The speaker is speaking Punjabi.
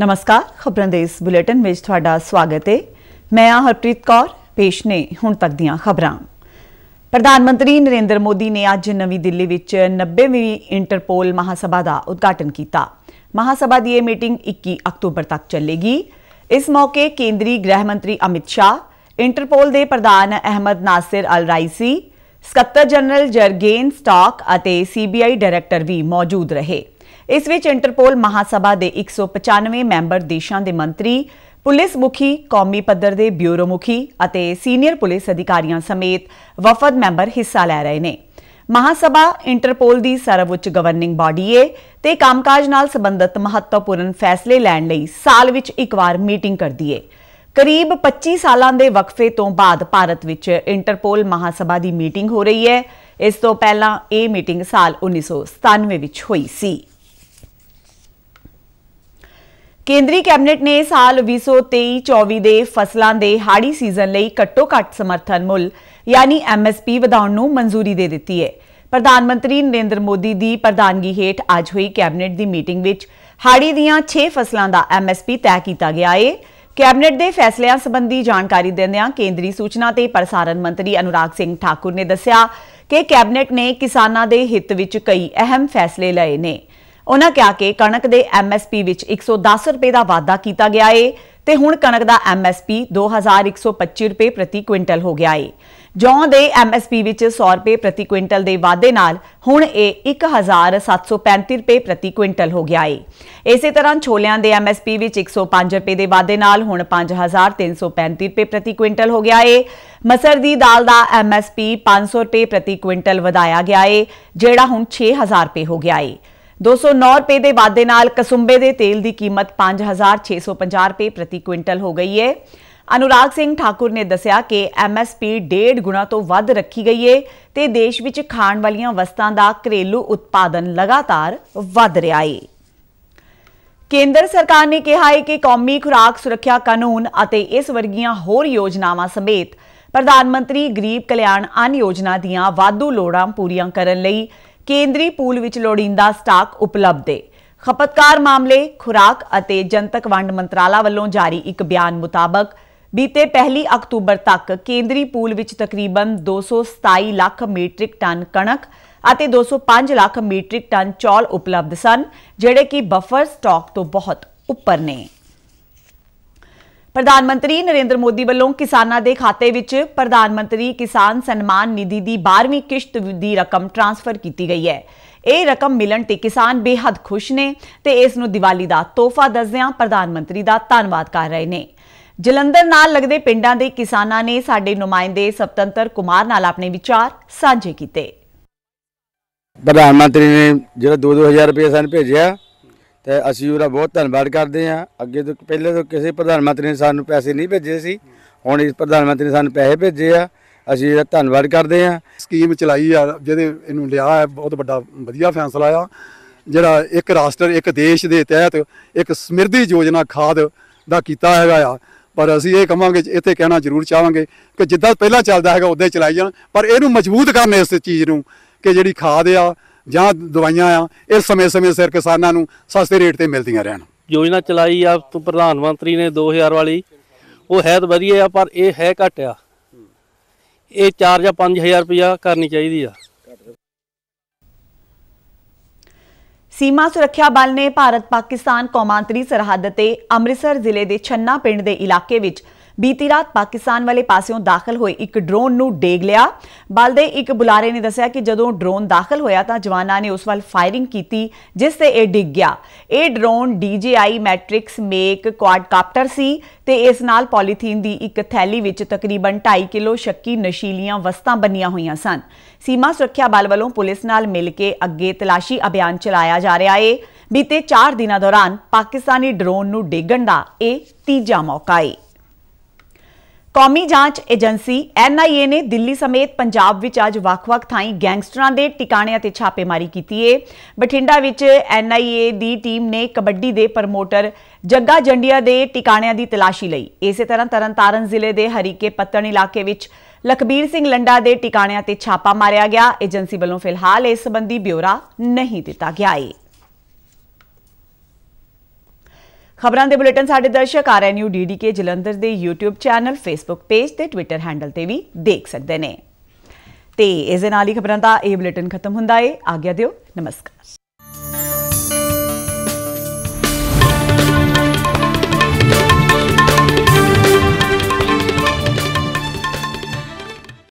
ਨਮਸਕਾਰ ਖਬਰਾਂ ਦੇ ਇਸ ਬੁਲੇਟਿਨ ਵਿੱਚ ਤੁਹਾਡਾ ਸਵਾਗਤ ਹੈ ਮੈਂ ਆ ਹਰਪ੍ਰੀਤ ਕੌਰ ਪੇਸ਼ ਨੇ ਹੁਣ ਤੱਕ ਦੀਆਂ ਖਬਰਾਂ ਪ੍ਰਧਾਨ ਮੰਤਰੀ ਨਰਿੰਦਰ ਮੋਦੀ ਨੇ ਅੱਜ ਨਵੀਂ ਦਿੱਲੀ ਵਿੱਚ 90ਵੀਂ ਇੰਟਰਪੋਲ ਮਹਾਸਭਾ ਦਾ ਉਦਘਾਟਨ ਕੀਤਾ ਮਹਾਸਭਾ ਦੀ ਇਹ ਮੀਟਿੰਗ 21 ਅਕਤੂਬਰ ਤੱਕ ਚੱਲੇਗੀ ਇਸ ਮੌਕੇ ਕੇਂਦਰੀ ਗ੍ਰਹਿ ਮੰਤਰੀ ਅਮਿਤ ਸ਼ਾਹ ਇੰਟਰਪੋਲ ਦੇ ਪ੍ਰਧਾਨ ਅਹਿਮਦ ਨਾਸਿਰ ਅਲ ਰਾਈਸੀ ਸਕੱਤਰ ਜਨਰਲ ਜਰਗੇਨ ਸਟਾਕ ਅਤੇ ਸੀਬੀਆਈ ਡਾਇਰੈਕਟਰ ਵੀ ਮੌਜੂਦ ਰਹੇ ਇਸ ਵਿੱਚ ਇੰਟਰਪੋਲ ਮਹਾਸਭਾ ਦੇ 195 ਮੈਂਬਰ ਦੇਸ਼ਾਂ ਦੇ ਮੰਤਰੀ ਪੁਲਿਸ ਮੁਖੀ ਕੌਮੀ ਪੱਧਰ ਦੇ ਬਿਊਰੋ ਮੁਖੀ ਅਤੇ ਸੀਨੀਅਰ ਪੁਲਿਸ ਅਧਿਕਾਰੀਆਂ ਸਮੇਤ ਵਫਦ ਮੈਂਬਰ ਹਿੱਸਾ ਲੈ ਰਹੇ ਨੇ ਮਹਾਸਭਾ ਇੰਟਰਪੋਲ ਦੀ ਸਰਵਉੱਚ ਗਵਰਨਿੰਗ ਬਾਡੀ ਏ ਤੇ ਕੰਮਕਾਜ ਨਾਲ ਸੰਬੰਧਿਤ ਮਹੱਤਵਪੂਰਨ ਫੈਸਲੇ ਲੈਣ ਲਈ ਸਾਲ ਵਿੱਚ ਇੱਕ ਵਾਰ ਮੀਟਿੰਗ ਕਰਦੀ ਏ ਕਰੀਬ 25 ਸਾਲਾਂ ਦੇ ਵਕਫੇ ਤੋਂ ਬਾਅਦ ਭਾਰਤ ਵਿੱਚ ਇੰਟਰਪੋਲ ਮਹਾਸਭਾ ਦੀ ਮੀਟਿੰਗ ਹੋ ਰਹੀ ਹੈ ਇਸ ਤੋਂ ਪਹਿਲਾਂ ਇਹ ਮੀਟਿੰਗ ਸਾਲ 1997 ਵਿੱਚ ਹੋਈ ਸੀ ਕੇਂਦਰੀ ਕੈਬਨਿਟ ਨੇ ਸਾਲ 2023-24 ਦੇ ਫਸਲਾਂ ਦੇ ਹਾੜੀ ਸੀਜ਼ਨ ਲਈ ਘੱਟੋ-ਘੱਟ ਸਮਰਥਨ ਮੁੱਲ ਯਾਨੀ ਐਮਐਸਪੀ ਵਧਾਉਣ ਨੂੰ ਮਨਜ਼ੂਰੀ ਦੇ ਦਿੱਤੀ ਹੈ। ਪ੍ਰਧਾਨ ਮੰਤਰੀ ਨਰਿੰਦਰ ਮੋਦੀ ਦੀ ਪ੍ਰਧਾਨਗੀ ਹੇਠ ਅੱਜ ਹੋਈ ਕੈਬਨਿਟ ਦੀ ਮੀਟਿੰਗ ਵਿੱਚ ਹਾੜੀ ਦੀਆਂ 6 ਫਸਲਾਂ ਦਾ ਐਮਐਸਪੀ ਤੈਅ ਕੀਤਾ ਗਿਆ ਹੈ। ਕੈਬਨਿਟ ਦੇ ਫੈਸਲਿਆਂ ਸੰਬੰਧੀ ਜਾਣਕਾਰੀ ਦਿੰਦਿਆਂ ਕੇਂਦਰੀ ਸੂਚਨਾ ਤੇ ਪ੍ਰਸਾਰਣ ਮੰਤਰੀ ਅਨੁਰਾਗ ਸਿੰਘ ਠਾਕੁਰ ਨੇ ਦੱਸਿਆ ਕਿ ਕੈਬਨਿਟ ਨੇ ਕਿਸਾਨਾਂ ਦੇ ਹਿੱਤ ਵਿੱਚ ਕਈ ਅਹਿਮ ਫੈਸਲੇ ਲਏ ਨੇ। ਉਹਨਾਂ ਕਿਹਾ ਕਿ ਕਣਕ ਦੇ ਐਮਐਸਪੀ ਵਿੱਚ 110 ਰੁਪਏ ਦਾ ਵਾਧਾ ਕੀਤਾ ਗਿਆ ਏ ਤੇ ਹੁਣ ਕਣਕ ਦਾ ਐਮਐਸਪੀ 2125 ਰੁਪਏ ਪ੍ਰਤੀ ਕੁਇੰਟਲ ਹੋ ਗਿਆ ਏ ਜੌਂ ਦੇ ਐਮਐਸਪੀ ਵਿੱਚ 100 ਰੁਪਏ ਪ੍ਰਤੀ ਕੁਇੰਟਲ ਦੇ ਵਾਧੇ ਨਾਲ ਹੁਣ ਇਹ 1735 ਰੁਪਏ ਪ੍ਰਤੀ ਕੁਇੰਟਲ ਹੋ ਗਿਆ ਏ ਇਸੇ ਤਰ੍ਹਾਂ ਛੋਲਿਆਂ ਦੇ ਐਮਐਸਪੀ ਵਿੱਚ 105 ਰੁਪਏ ਦੇ ਵਾਧੇ ਨਾਲ ਹੁਣ 5335 ਰੁਪਏ ਪ੍ਰਤੀ ਕੁਇੰਟਲ ਹੋ ਗਿਆ ਏ ਮਸਰ ਦੀ ਦਾਲ ਦਾ ਐਮਐਸਪੀ 500 ਰੁਪਏ ਪ੍ਰਤੀ ਕੁਇੰਟਲ ਵਧਾਇਆ ਗਿਆ ਏ ਜਿਹੜਾ ਹੁਣ 6000 ਰੁਪਏ ਹੋ ਗਿਆ ਏ 209 ਰੁਪਏ ਦੇ ਵਾਧੇ ਨਾਲ ਕਸੁੰਬੇ ਦੇ ਤੇਲ ਦੀ ਕੀਮਤ 5650 ਰੁਪਏ ਪ੍ਰਤੀ ਕੁਇੰਟਲ ਹੋ ਗਈ ਹੈ ਅਨੁਰਾਗ ਸਿੰਘ ਠਾਕੁਰ ਨੇ ਦੱਸਿਆ ਕਿ ਐਮਐਸਪੀ 1.5 ਗੁਣਾ ਤੋਂ ਵੱਧ ਰੱਖੀ ਗਈ ਹੈ ਤੇ ਦੇਸ਼ ਵਿੱਚ ਖਾਣ ਵਾਲੀਆਂ ਵਸਤਾਂ ਦਾ ਘਰੇਲੂ ਉਤਪਾਦਨ ਲਗਾਤਾਰ ਵਧ ਰਿਹਾ ਹੈ ਕੇਂਦਰ ਸਰਕਾਰ ਨੇ ਕਿਹਾ ਹੈ ਕਿ ਕੌਮੀ ਖੁਰਾਕ ਸੁਰੱਖਿਆ ਕਾਨੂੰਨ ਅਤੇ ਇਸ ਵਰਗੀਆਂ ਹੋਰ ਯੋਜਨਾਵਾਂ ਸਮੇਤ ਪ੍ਰਧਾਨ ਮੰਤਰੀ ਗਰੀਬ ਕਲਿਆਣ ਅਨ ਯੋਜਨਾ ਦੀਆਂ ਵਾਧੂ ਲੋੜਾਂ ਪੂਰੀਆਂ ਕਰਨ ਲਈ ਕੇਂਦਰੀ ਪੂਲ ਵਿੱਚ ਲੋੜੀਂਦਾ ਸਟਾਕ ਉਪਲਬਧ ਹੈ ਖਪਤਕਾਰ ਮਾਮਲੇ ਖੁਰਾਕ ਅਤੇ ਜਨਤਕ ਵੰਡ ਮੰਤਰਾਲਾ ਵੱਲੋਂ ਜਾਰੀ ਇੱਕ ਬਿਆਨ ਮੁਤਾਬਕ ਬੀਤੇ 1 ਅਕਤੂਬਰ ਤੱਕ ਕੇਂਦਰੀ ਪੂਲ ਵਿੱਚ ਤਕਰੀਬਨ 227 ਲੱਖ ਮੀਟ੍ਰਿਕ ਟਨ ਕਣਕ ਅਤੇ 205 ਲੱਖ ਮੀਟ੍ਰਿਕ ਟਨ ਚੌਲ ਉਪਲਬਧ ਸਨ ਜਿਹੜੇ ਕਿ ਬਫਰ ਸਟਾਕ ਤੋਂ ਬਹੁਤ ਉੱਪਰ ਨੇ ਪ੍ਰਧਾਨ ਮੰਤਰੀ ਨਰਿੰਦਰ ਮੋਦੀ ਵੱਲੋਂ ਕਿਸਾਨਾਂ ਦੇ ਖਾਤੇ ਵਿੱਚ ਪ੍ਰਧਾਨ ਮੰਤਰੀ ਕਿਸਾਨ ਸਨਮਾਨ ਨਿਧੀ ਦੀ 12ਵੀਂ ਕਿਸ਼ਤ ਦੀ ਰਕਮ ਟ੍ਰਾਂਸਫਰ ਕੀਤੀ ਗਈ ਹੈ ਇਹ ਰਕਮ ਮਿਲਣ ਤੇ ਕਿਸਾਨ ਬੇहद ਖੁਸ਼ ਨੇ ਤੇ ਇਸ ਨੂੰ ਦੀਵਾਲੀ ਦਾ ਤੋਹਫਾ ਦੱਸਦਿਆਂ ਪ੍ਰਧਾਨ ਮੰਤਰੀ ਦਾ ਧੰਨਵਾਦ ਕਰ ਰਹੇ ਨੇ ਜਲੰਧਰ ਨਾਲ ਲੱਗਦੇ ਪਿੰਡਾਂ ਦੇ ਕਿਸਾਨਾਂ ਨੇ ਸਾਡੇ ਨੁਮਾਇੰਦੇ ਸਤੰਤਰ ਕੁਮਾਰ ਨਾਲ ਆਪਣੇ ਵਿਚਾਰ ਸਾਂਝੇ ਕੀਤੇ ਪ੍ਰਧਾਨ ਮੰਤਰੀ ਨੇ ਜਿਹੜਾ 2-2000 ਰੁਪਏ ਸਾਨੂੰ ਭੇਜਿਆ ਤੇ ਅਸੀਂ ਉਹਦਾ ਬਹੁਤ ਧੰਨਵਾਦ ਕਰਦੇ ਆ ਅੱਗੇ ਤੋਂ ਪਹਿਲੇ ਤੋਂ ਕਿਸੇ ਪ੍ਰਧਾਨ ਮੰਤਰੀ ਨੇ ਸਾਨੂੰ ਪੈਸੇ ਨਹੀਂ ਭੇਜੇ ਸੀ ਹੁਣ ਇਸ ਪ੍ਰਧਾਨ ਮੰਤਰੀ ਨੇ ਸਾਨੂੰ ਪੈਸੇ ਭੇਜੇ ਆ ਅਸੀਂ ਇਹਦਾ ਧੰਨਵਾਦ ਕਰਦੇ ਆ ਸਕੀਮ ਚਲਾਈ ਆ ਜਿਹਦੇ ਇਹਨੂੰ ਲਿਆ ਹੈ ਬਹੁਤ ਵੱਡਾ ਵਧੀਆ ਫੈਸਲਾ ਆ ਜਿਹੜਾ ਇੱਕ ਰਾਸ਼ਟਰ ਇੱਕ ਦੇਸ਼ ਦੇ ਤਹਿਤ ਇੱਕ ਸਮਿਰਧੀ ਯੋਜਨਾ ਖਾਦ ਦਾ ਕੀਤਾ ਹੈਗਾ ਆ ਪਰ ਅਸੀਂ ਇਹ ਕਹਾਂਗੇ ਇੱਥੇ ਕਹਿਣਾ ਜ਼ਰੂਰ ਚਾਹਾਂਗੇ ਕਿ ਜਿੱਦਾਂ ਪਹਿਲਾਂ ਚੱਲਦਾ ਹੈਗਾ ਉਦਾਂ ਹੀ ਚਲਾਈ ਜਾਣ ਪਰ ਇਹਨੂੰ ਮਜ਼ਬੂਤ ਕਰਨ ਇਸ ਚੀਜ਼ ਨੂੰ ਕਿ ਜਿਹੜੀ ਖਾਦ ਆ ਜਾਂ ਦਵਾਈਆਂ ਆ ਇਹ ਸਮੇਂ-ਸਮੇਂ ਸਿਰ ਕਿਸਾਨਾਂ ਨੂੰ ਸਸਤੇ ਰੇਟ ਤੇ ਮਿਲਦੀਆਂ ਰਹਿਣ ਯੋਜਨਾ ਚਲਾਈ ਆ ਪ੍ਰਧਾਨ ਮੰਤਰੀ ਨੇ 2000 ਵਾਲੀ ਉਹ ਹੈ ਤਾਂ ਵਧੀਆ ਆ ਪਰ ਇਹ ਹੈ ਘਟਿਆ ਆ ਇਹ 4 ਜਾਂ 5000 ਰੁਪਇਆ ਕਰਨੀ ਚਾਹੀਦੀ ਆ ਸੀਮਾ ਸੁਰੱਖਿਆ ਬਲ ਨੇ ਭਾਰਤ ਪਾਕਿਸਤਾਨ ਕੌਮਾਂਤਰੀ ਸਰਹੱਦ ਤੇ ਅੰਮ੍ਰਿਤਸਰ ਜ਼ਿਲ੍ਹੇ ਦੇ ਛੰਨਾ ਪਿੰਡ ਦੇ ਇਲਾਕੇ ਵਿੱਚ ਬੀਤੀ ਰਾਤ ਪਾਕਿਸਤਾਨ ਵਾਲੇ ਪਾਸਿਓਂ ਦਾਖਲ ਹੋਏ ਇੱਕ ਡਰੋਨ ਨੂੰ ਡੇਗ ਲਿਆ ਬਲ ਦੇ ਇੱਕ ਬੁਲਾਰੇ ਨੇ ਦੱਸਿਆ ਕਿ ਜਦੋਂ ਡਰੋਨ ਦਾਖਲ ਹੋਇਆ ਤਾਂ ਜਵਾਨਾਂ ਨੇ ਉਸ ਵੱਲ ਫਾਇਰਿੰਗ ਕੀਤੀ ਜਿਸ ਤੇ ਇਹ ਡਿੱਗ ਗਿਆ ਇਹ drone DJI Matrice make quadcopter ਸੀ ਤੇ ਇਸ ਨਾਲ ਪੋਲੀਥੀਨ ਦੀ ਇੱਕ ਥੈਲੀ ਵਿੱਚ ਤਕਰੀਬਨ 2.5 ਕਿਲੋ ਸ਼ੱਕੀ ਨਸ਼ੀਲੀਆਂ ਵਸਤਾਂ ਬੰਨੀਆਂ ਹੋਈਆਂ ਸਨ ਸੀਮਾ ਸੁਰੱਖਿਆ ਬਲ ਵੱਲੋਂ ਪੁਲਿਸ ਨਾਲ ਮਿਲ ਕੇ ਅੱਗੇ ਤਲਾਸ਼ੀ ਅਭਿਆਨ ਚਲਾਇਆ ਜਾ ਰਿਹਾ ਹੈ ਬੀਤੇ 4 ਦਿਨਾਂ ਦੌਰਾਨ ਪਾਕਿਸਤਾਨੀ ਡਰੋਨ ਨੂੰ ਡੇਗਣ ਦਾ ਇਹ ਤੀਜਾ ਮੌਕਾ ਹੈ ਕੌਮੀ ਜਾਂਚ ਏਜੰਸੀ NIA ਨੇ ਦਿੱਲੀ ਸਮੇਤ ਪੰਜਾਬ ਵਿੱਚ ਅੱਜ ਵੱਖ-ਵੱਖ ਥਾਈਂ ਗੈਂਗਸਟਰਾਂ ਦੇ ਟਿਕਾਣਿਆਂ ਤੇ ਛਾਪੇਮਾਰੀ ਕੀਤੀ ਏ ਬਠਿੰਡਾ ਵਿੱਚ NIA ਦੀ ਟੀਮ ਨੇ ਕਬੱਡੀ ਦੇ ਪ੍ਰਮੋਟਰ ਜੱਗਾ ਜੰਡੀਆ ਦੇ ਟਿਕਾਣਿਆਂ ਦੀ ਤਲਾਸ਼ੀ ਲਈ ਇਸੇ ਤਰ੍ਹਾਂ ਤਰਨਤਾਰਨ ਜ਼ਿਲ੍ਹੇ ਦੇ ਹਰੀਕੇ ਪੱਤਣ ਇਲਾਕੇ ਵਿੱਚ ਲਖਬੀਰ ਸਿੰਘ ਲੰਡਾ ਦੇ ਟਿਕਾਣਿਆਂ ਤੇ ਛਾਪਾ ਮਾਰਿਆ ਗਿਆ ਏਜੰਸੀ ਵੱਲੋਂ ਫਿਲਹਾਲ ਇਸ ਸੰਬੰਧੀ ਬਿਊਰਾ ਨਹੀਂ ਦਿੱਤਾ ਗਿਆ ਏ ਖਬਰਾਂ ਦੇ ਬੁਲੇਟਿਨ ਸਾਡੇ ਦਰਸ਼ਕ ਆਰਐਨਯੂ ਡੀਡੀਕੇ ਜਲੰਧਰ ਦੇ YouTube ਚੈਨਲ Facebook ਪੇਜ ਤੇ Twitter ਹੈਂਡਲ ਤੇ ਵੀ ਦੇਖ ਸਕਦੇ ਨੇ ਤੇ ਇਸ ਦੇ ਨਾਲ ਹੀ ਖਬਰਾਂ ਦਾ ਇਹ ਬੁਲੇਟਿਨ ਖਤਮ ਹੁੰਦਾ ਹੈ ਆਗਿਆ ਦਿਓ ਨਮਸਕਾਰ